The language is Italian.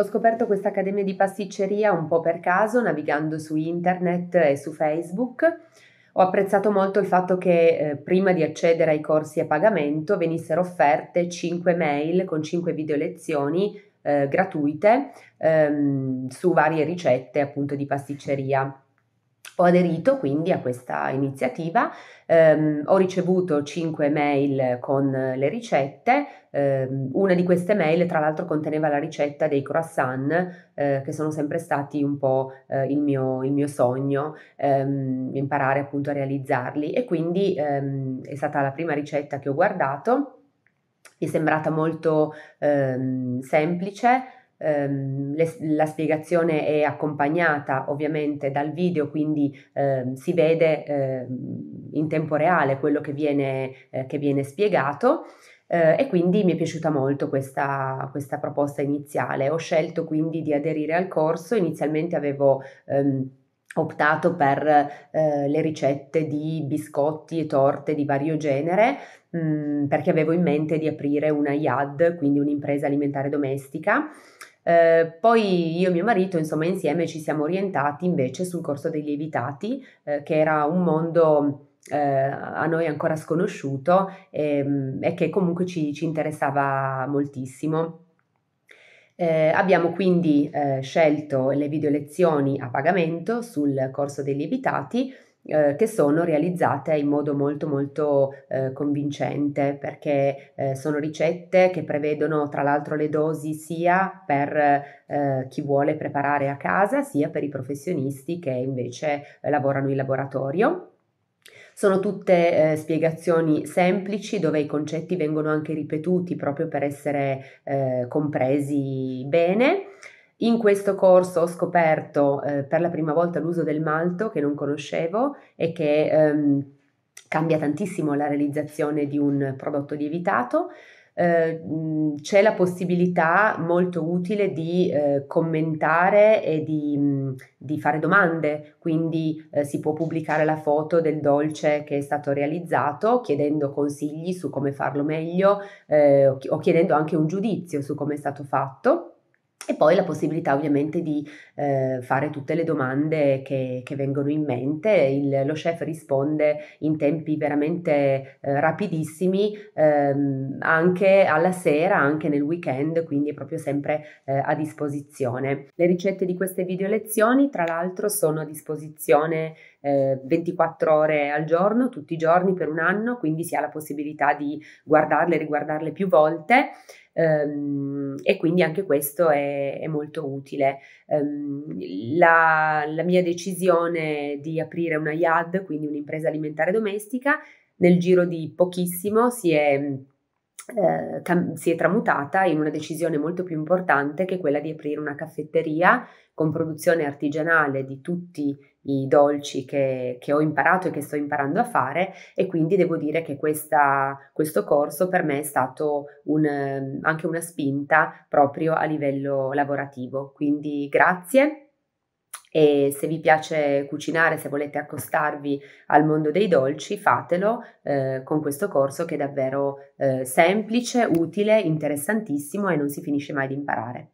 Ho scoperto questa accademia di pasticceria un po' per caso, navigando su internet e su Facebook. Ho apprezzato molto il fatto che eh, prima di accedere ai corsi a pagamento venissero offerte 5 mail con 5 video lezioni eh, gratuite ehm, su varie ricette appunto di pasticceria ho aderito quindi a questa iniziativa, ehm, ho ricevuto 5 mail con le ricette, ehm, una di queste mail tra l'altro conteneva la ricetta dei croissant eh, che sono sempre stati un po' eh, il, mio, il, mio, sogno, ehm, imparare appunto a realizzarli e quindi ehm, è stata la prima ricetta che ho guardato, mi è sembrata molto ehm, semplice, Ehm, le, la spiegazione è accompagnata ovviamente dal video, quindi ehm, si vede ehm, in tempo reale quello che viene, eh, che viene spiegato. Eh, e quindi mi è piaciuta molto questa, questa, proposta iniziale. Ho scelto quindi di aderire al corso, inizialmente avevo ehm, optato per eh, le ricette di biscotti e torte di vario genere mh, mm, perché avevo in mente di aprire una IAD, quindi un'impresa alimentare domestica. Eh, poi io e mio marito, insomma, insieme ci siamo orientati invece sul corso dei lievitati, eh, che era un mondo eh, a noi ancora sconosciuto e, ehm, e che comunque ci, ci interessava moltissimo. Eh, abbiamo quindi eh, scelto le video lezioni a pagamento sul corso dei lievitati eh, che sono realizzate in modo molto molto eh, convincente perché eh, sono ricette che prevedono tra l'altro le dosi sia per eh, chi vuole preparare a casa sia per i professionisti che invece lavorano in laboratorio. Sono tutte eh, spiegazioni semplici dove i concetti vengono anche ripetuti proprio per essere eh, compresi bene. In questo corso ho scoperto eh, per la prima volta l'uso del malto che non conoscevo e che ehm, cambia tantissimo la realizzazione di un prodotto lievitato. Ehm, c'è la possibilità molto utile di eh, commentare e di, di, fare domande, quindi eh, si può pubblicare la foto del dolce che è stato realizzato chiedendo consigli su come farlo meglio eh, o chiedendo anche un giudizio su come è stato fatto. E poi la possibilità ovviamente di eh, fare tutte le domande che, che vengono in mente, Il, lo chef risponde in tempi veramente eh, rapidissimi ehm, anche alla sera, anche nel weekend, quindi è proprio sempre eh, a disposizione. Le ricette di queste video lezioni tra l'altro sono a disposizione 24 eh, ore al giorno, tutti i giorni per un anno, quindi si ha la possibilità di guardarle e riguardarle più volte um, e quindi anche questo è, è molto utile. Um, la, la mia decisione di aprire una YAD, quindi un'impresa alimentare domestica, nel giro di pochissimo si è eh, tam- si è tramutata in una decisione molto più importante che quella di aprire una caffetteria con produzione artigianale di tutti i dolci che, che ho imparato e che sto imparando a fare e quindi devo dire che questa, questo corso per me è stato un, anche una spinta proprio a livello lavorativo. Quindi grazie e se vi piace cucinare, se volete accostarvi al mondo dei dolci, fatelo eh, con questo corso che è davvero eh, semplice, utile, interessantissimo e non si finisce mai di imparare.